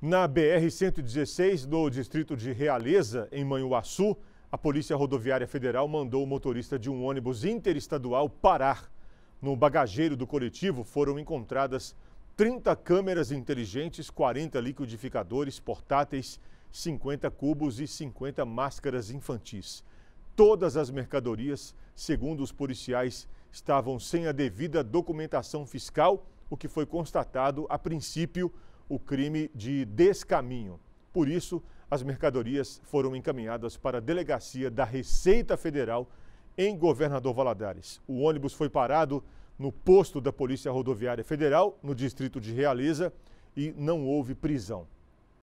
Na BR-116 do distrito de Realeza, em Manhuaçu, a Polícia Rodoviária Federal mandou o motorista de um ônibus interestadual parar. No bagageiro do coletivo foram encontradas 30 câmeras inteligentes, 40 liquidificadores portáteis, 50 cubos e 50 máscaras infantis. Todas as mercadorias, segundo os policiais, estavam sem a devida documentação fiscal, o que foi constatado a princípio o crime de descaminho. Por isso, as mercadorias foram encaminhadas para a delegacia da Receita Federal em Governador Valadares. O ônibus foi parado no posto da Polícia Rodoviária Federal, no distrito de Realeza, e não houve prisão.